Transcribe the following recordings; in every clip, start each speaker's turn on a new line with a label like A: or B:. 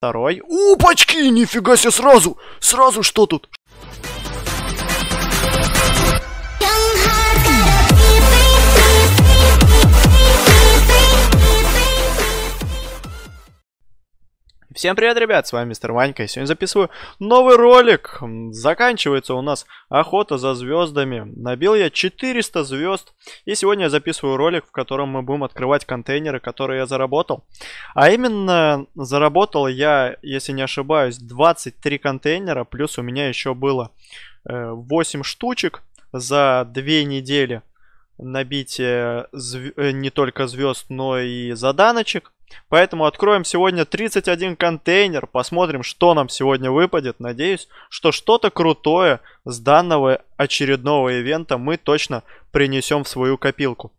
A: Второй. Упачки! Нифига себе, сразу! Сразу что тут? Всем привет, ребят, с вами мистер Ванька, и сегодня записываю новый ролик. Заканчивается у нас охота за звездами. Набил я 400 звезд, и сегодня я записываю ролик, в котором мы будем открывать контейнеры, которые я заработал. А именно, заработал я, если не ошибаюсь, 23 контейнера, плюс у меня еще было 8 э, штучек за 2 недели набитие зв... Э, не только звезд, но и заданочек. Поэтому откроем сегодня 31 контейнер, посмотрим, что нам сегодня выпадет. Надеюсь, что что-то крутое с данного очередного ивента мы точно принесем в свою копилку.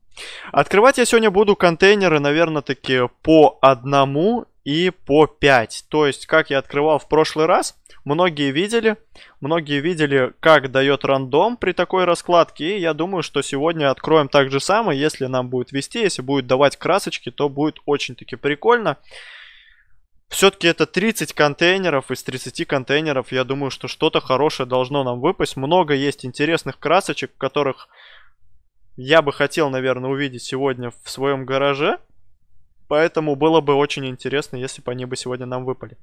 A: Открывать я сегодня буду контейнеры, наверное, таки по одному и по 5. То есть, как я открывал в прошлый раз, Многие видели, многие видели, как дает рандом при такой раскладке. И я думаю, что сегодня откроем так же самое. Если нам будет вести, если будет давать красочки, то будет очень-таки прикольно. Все-таки это 30 контейнеров. Из 30 контейнеров, я думаю, что что-то хорошее должно нам выпасть. Много есть интересных красочек, которых я бы хотел, наверное, увидеть сегодня в своем гараже. Поэтому было бы очень интересно, если бы они бы сегодня нам выпали.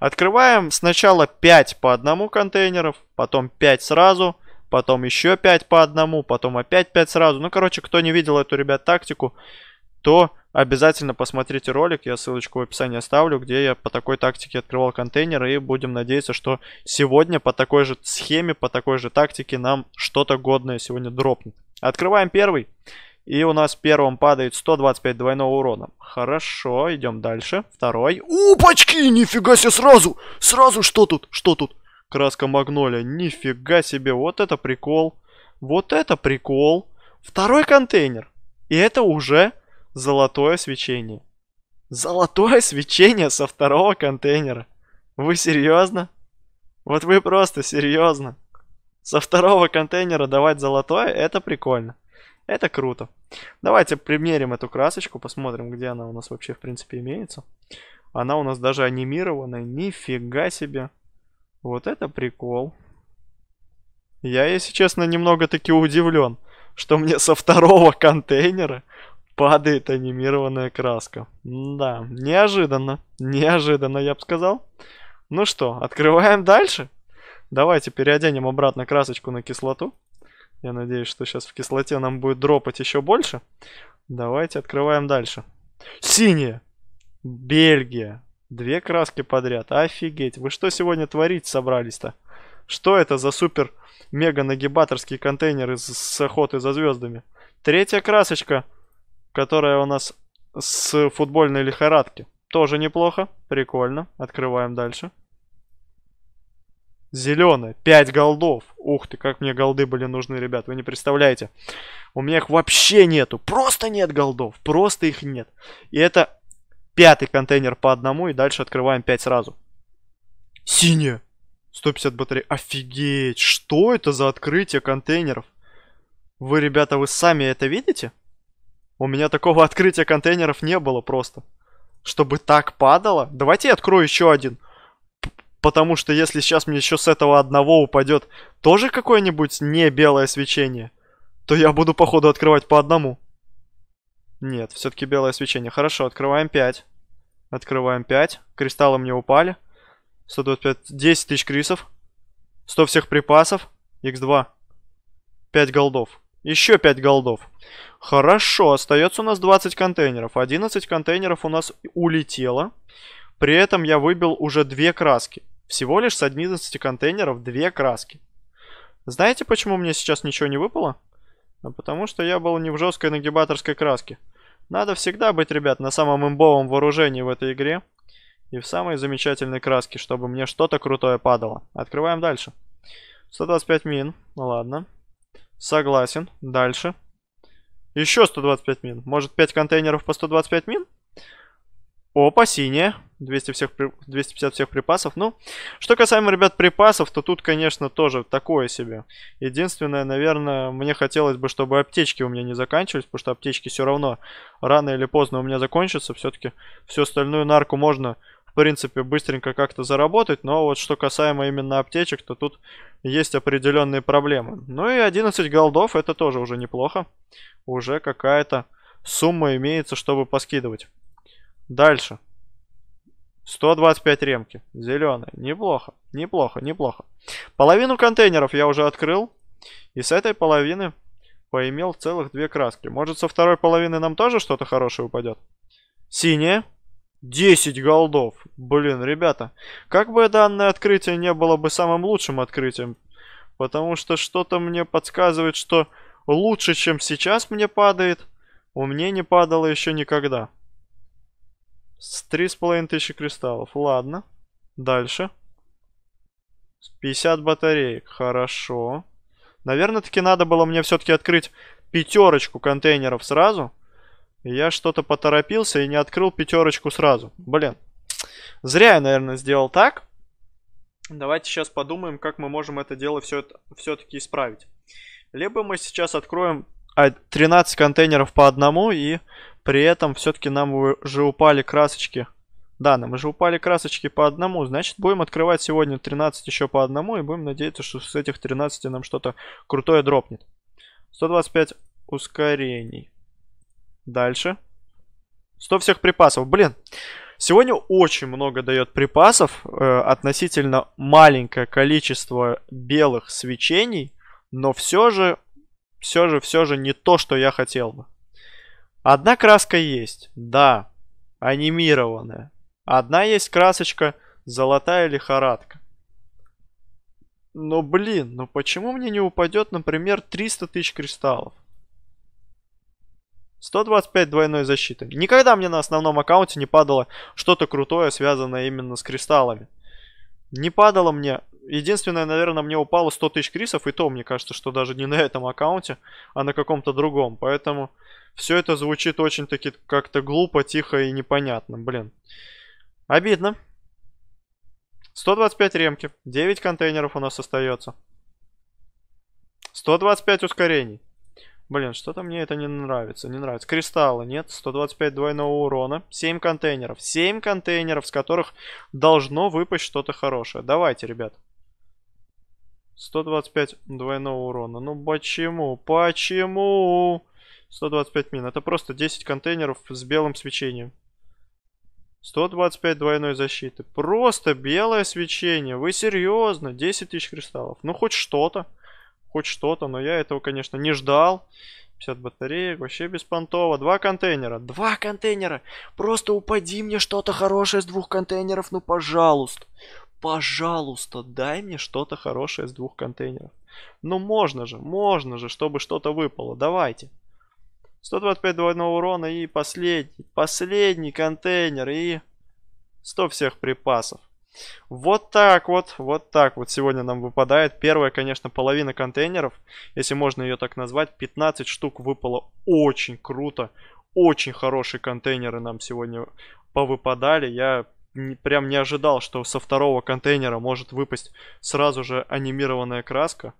A: Открываем сначала 5 по одному контейнеров, потом 5 сразу, потом еще 5 по одному, потом опять 5 сразу. Ну, короче, кто не видел эту, ребят, тактику, то обязательно посмотрите ролик, я ссылочку в описании оставлю, где я по такой тактике открывал контейнер, и будем надеяться, что сегодня по такой же схеме, по такой же тактике нам что-то годное сегодня дропнет. Открываем первый. И у нас первым падает 125 двойного урона. Хорошо, идем дальше. Второй. Упачки! Нифига себе, сразу! Сразу что тут? Что тут? Краска магнолия. Нифига себе, вот это прикол. Вот это прикол. Второй контейнер. И это уже золотое свечение. Золотое свечение со второго контейнера. Вы серьезно? Вот вы просто серьезно. Со второго контейнера давать золотое, это прикольно. Это круто. Давайте примерим эту красочку, посмотрим, где она у нас вообще, в принципе, имеется. Она у нас даже анимированная. Нифига себе. Вот это прикол. Я, если честно, немного таки удивлен, что мне со второго контейнера падает анимированная краска. Да, неожиданно. Неожиданно, я бы сказал. Ну что, открываем дальше? Давайте переоденем обратно красочку на кислоту. Я надеюсь, что сейчас в кислоте нам будет дропать еще больше. Давайте открываем дальше. Синие. Бельгия. Две краски подряд. Офигеть. Вы что сегодня творить собрались-то? Что это за супер мега нагибаторские контейнеры с охоты за звездами? Третья красочка, которая у нас с футбольной лихорадки. Тоже неплохо. Прикольно. Открываем дальше. Зеленый, 5 голдов. Ух ты, как мне голды были нужны, ребят, вы не представляете. У меня их вообще нету, просто нет голдов, просто их нет. И это пятый контейнер по одному, и дальше открываем 5 сразу. Синяя, 150 батарей, офигеть, что это за открытие контейнеров? Вы, ребята, вы сами это видите? У меня такого открытия контейнеров не было просто. Чтобы так падало. Давайте я открою еще один. Потому что если сейчас мне еще с этого одного упадет тоже какое-нибудь не белое свечение, то я буду походу открывать по одному. Нет, все-таки белое свечение. Хорошо, открываем 5. Открываем 5. Кристаллы мне упали. 125, 10 тысяч крисов. 100 всех припасов. Х2. 5 голдов. Еще 5 голдов. Хорошо, остается у нас 20 контейнеров. 11 контейнеров у нас улетело. При этом я выбил уже две краски. Всего лишь с 11 контейнеров две краски. Знаете, почему мне сейчас ничего не выпало? Ну, потому что я был не в жесткой нагибаторской краске. Надо всегда быть, ребят, на самом имбовом вооружении в этой игре. И в самой замечательной краске, чтобы мне что-то крутое падало. Открываем дальше. 125 мин. Ну, ладно. Согласен. Дальше. Еще 125 мин. Может 5 контейнеров по 125 мин? Опа, синее. 200 всех, 250 всех припасов. Ну, что касаемо, ребят, припасов, то тут, конечно, тоже такое себе. Единственное, наверное, мне хотелось бы, чтобы аптечки у меня не заканчивались, потому что аптечки все равно рано или поздно у меня закончатся. Все-таки всю остальную нарку можно, в принципе, быстренько как-то заработать. Но вот что касаемо именно аптечек, то тут есть определенные проблемы. Ну и 11 голдов, это тоже уже неплохо. Уже какая-то сумма имеется, чтобы поскидывать. Дальше. 125 ремки. Зеленые. Неплохо, неплохо, неплохо. Половину контейнеров я уже открыл. И с этой половины поимел целых две краски. Может, со второй половины нам тоже что-то хорошее упадет? Синее. 10 голдов. Блин, ребята, как бы данное открытие не было бы самым лучшим открытием, потому что что-то мне подсказывает, что лучше, чем сейчас мне падает, у меня не падало еще никогда. С 3500 кристаллов. Ладно. Дальше. 50 батареек. Хорошо. Наверное, таки надо было мне все-таки открыть пятерочку контейнеров сразу. Я что-то поторопился и не открыл пятерочку сразу. Блин. Зря я, наверное, сделал так. Давайте сейчас подумаем, как мы можем это дело все-таки все исправить. Либо мы сейчас откроем 13 а, контейнеров по одному, и при этом все-таки нам уже упали красочки. Да, нам уже упали красочки по одному, значит будем открывать сегодня 13 еще по одному, и будем надеяться, что с этих 13 нам что-то крутое дропнет. 125 ускорений. Дальше. 100 всех припасов. Блин, сегодня очень много дает припасов. Э, относительно маленькое количество белых свечений. Но все же все же, все же не то, что я хотел бы. Одна краска есть, да, анимированная. Одна есть красочка «Золотая лихорадка». Но блин, ну почему мне не упадет, например, 300 тысяч кристаллов? 125 двойной защиты. Никогда мне на основном аккаунте не падало что-то крутое, связанное именно с кристаллами. Не падало мне Единственное, наверное, мне упало 100 тысяч крисов, и то, мне кажется, что даже не на этом аккаунте, а на каком-то другом. Поэтому все это звучит очень-таки как-то глупо, тихо и непонятно, блин. Обидно. 125 ремки, 9 контейнеров у нас остается. 125 ускорений. Блин, что-то мне это не нравится, не нравится. Кристаллы, нет, 125 двойного урона, 7 контейнеров. 7 контейнеров, с которых должно выпасть что-то хорошее. Давайте, ребят. 125 двойного урона. Ну почему? Почему? 125 мин. Это просто 10 контейнеров с белым свечением. 125 двойной защиты. Просто белое свечение. Вы серьезно? 10 тысяч кристаллов. Ну хоть что-то. Хоть что-то, но я этого, конечно, не ждал. 50 батареек, вообще без понтова. Два контейнера. Два контейнера! Просто упади мне что-то хорошее с двух контейнеров, ну пожалуйста пожалуйста, дай мне что-то хорошее из двух контейнеров. Ну можно же, можно же, чтобы что-то выпало, давайте. 125 двойного урона и последний, последний контейнер и 100 всех припасов. Вот так вот, вот так вот сегодня нам выпадает. Первая, конечно, половина контейнеров, если можно ее так назвать. 15 штук выпало очень круто. Очень хорошие контейнеры нам сегодня повыпадали. Я прям не ожидал, что со второго контейнера может выпасть сразу же анимированная краска.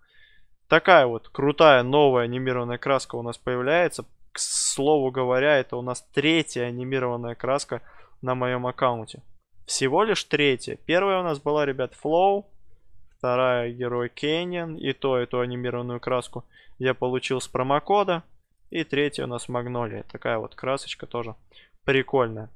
A: Такая вот крутая новая анимированная краска у нас появляется. К слову говоря, это у нас третья анимированная краска на моем аккаунте. Всего лишь третья. Первая у нас была, ребят, Flow. Вторая Герой Кеннин. И то эту анимированную краску я получил с промокода. И третья у нас Магнолия. Такая вот красочка тоже прикольная.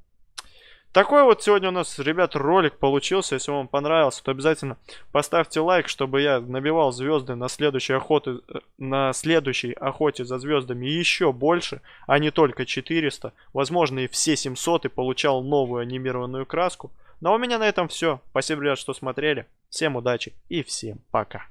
A: Такой вот сегодня у нас, ребят, ролик получился. Если вам понравился, то обязательно поставьте лайк, чтобы я набивал звезды на следующей охоте, э, на следующей охоте за звездами еще больше, а не только 400. Возможно, и все 700 и получал новую анимированную краску. Но ну, а у меня на этом все. Спасибо, ребят, что смотрели. Всем удачи и всем пока.